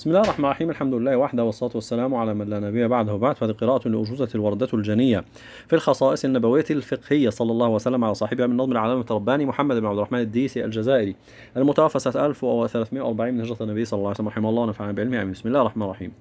بسم الله الرحمن الرحيم الحمد لله وحده والصلاة والسلام على من لا نبي بعده وبعد فهذه قراءة لأجوزة الوردة الجنية في الخصائص النبوية الفقهية صلى الله وسلم على صاحبها من نظم العلامة الترباني محمد بن عبد الرحمن الديسي الجزائري المتوفى سنة 1340 من هجرة النبي صلى الله عليه وسلم رحمه الله ونفعنا بعلمه آمين بسم الله الرحمن الرحيم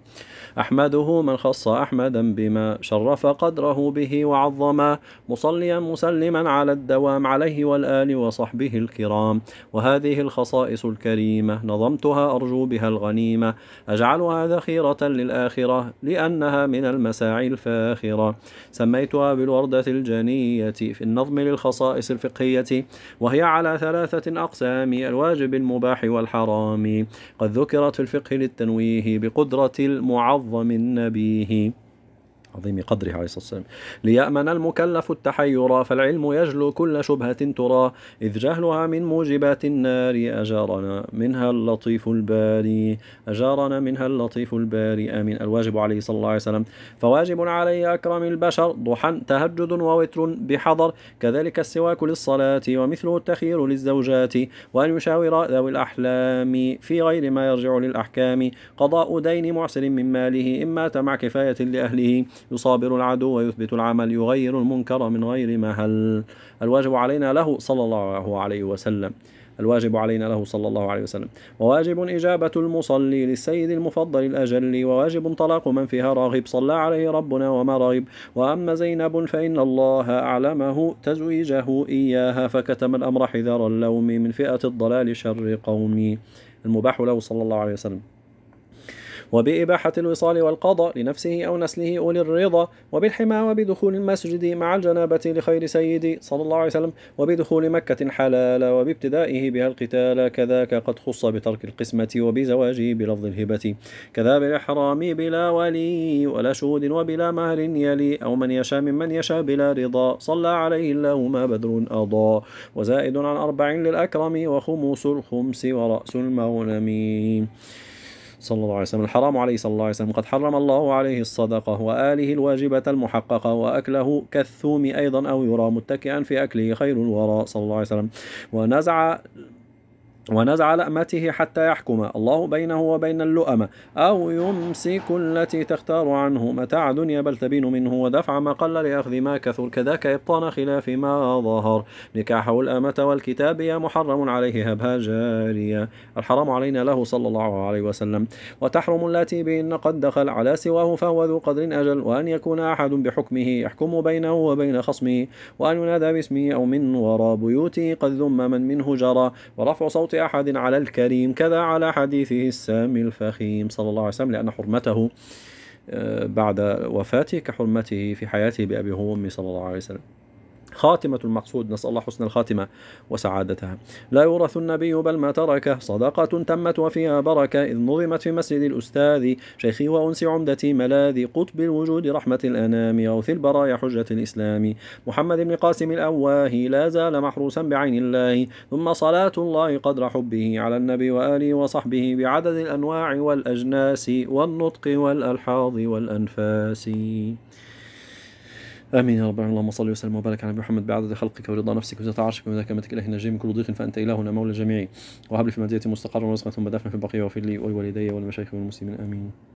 أحمده من خص أحمدا بما شرف قدره به وعظما مصليا مسلما على الدوام عليه والآل وصحبه الكرام وهذه الخصائص الكريمة نظمتها أرجو بها الغنيمة أجعلها ذخيرة للآخرة لأنها من المساعي الفاخرة سميتها بالوردة الجنية في النظم للخصائص الفقهية وهي على ثلاثة أقسام الواجب المباح والحرام قد ذكرت في الفقه للتنويه بقدرة المعظم النبيه عظيم قدره عليه الصلاة والسلام ليأمن المكلف التحير فالعلم يجلو كل شبهة ترى إذ جهلها من موجبات النار أجارنا منها اللطيف الباري أجارنا منها اللطيف الباري آمين الواجب عليه صلى الله عليه وسلم فواجب علي أكرم البشر ضحى تهجد ووتر بحضر كذلك السواك للصلاة ومثله التخير للزوجات وأن يشاور ذوي الأحلام في غير ما يرجع للأحكام قضاء دين معسر من ماله إما مع كفاية لأهله يصابر العدو ويثبت العمل يغير المنكر من غير مهل الواجب علينا له صلى الله عليه وسلم الواجب علينا له صلى الله عليه وسلم وواجب إجابة المصلي للسيد المفضل الأجل وواجب طلاق من فيها راغب صلى عليه ربنا وما راغب وأما زينب فإن الله أعلمه تزويجه إياها فكتم الأمر حذر اللوم من فئة الضلال شر قومي المباح له صلى الله عليه وسلم وبإباحة الوصال والقضاء لنفسه أو نسله أولي الرضا وبالحمى وبدخول المسجد مع الجنابة لخير سيدي صلى الله عليه وسلم وبدخول مكة حلال وبابتدائه بها القتال كذاك قد خص بترك القسمة وبزواجه بلفظ الهبة كذا بالإحرام بلا ولي ولا شهود وبلا مهر يلي أو من يشاء ممن يشاء بلا رضا صلى عليه الله ما بدر أضاء وزائد عن أربع للأكرم وخمس الخمس ورأس المغنم صلى الله عليه وسلم الحرام عليه صلى الله عليه وسلم قد حرم الله عليه الصدقة وآله الواجبة المحققة وأكله كالثوم أيضا أو يرى متكئا في أكله خير الورى صلى الله عليه وسلم ونزع ونزع لأمته حتى يحكم الله بينه وبين اللؤم أو يمسك التي تختار عنه متاع دنيا بل تبين منه ودفع ما قل لأخذ ما كثر كذاك إبطان خلاف ما ظهر نكاحه الأمة والكتاب يا محرم عليه هبها جارية الحرام علينا له صلى الله عليه وسلم وتحرم التي بإن قد دخل على سواه فهو ذو قدر أجل وأن يكون أحد بحكمه يحكم بينه وبين خصمه وأن ينادى باسمه أو من وراء بيوته قد ذم من منه جرى ورفع صوت أحد على الكريم كذا على حديثه السامي الفخيم صلى الله عليه وسلم لأن حرمته آه، بعد وفاته كحرمته في حياته بأبي هو وأمي صلى الله عليه وسلم خاتمة المقصود نسأل الله حسن الخاتمة وسعادتها لا يورث النبي بل ما تركه صدقة تمت وفيها بركة إذ نظمت في مسجد الأستاذ شيخي وأنس عمدتي ملاذي قطب الوجود رحمة الأنام غوث البرايا حجة الإسلام محمد بن قاسم الأواهي لا زال محروسا بعين الله ثم صلاة الله قدر حبه على النبي وآله وصحبه بعدد الأنواع والأجناس والنطق والألحاظ والأنفاس امين يا رب اللهم صل وسلم وبارك على محمد بعدد خلقك ورضا نفسك وزاد عرشك ومدى ملك الهي نجي من كل ضيق فانت الهنا مولى الجميع وهب لي في مدينتي مستقرا ورزقا ثم دفنا في البقيه وفي لي ولوالدي والمشايخ والمسلمين امين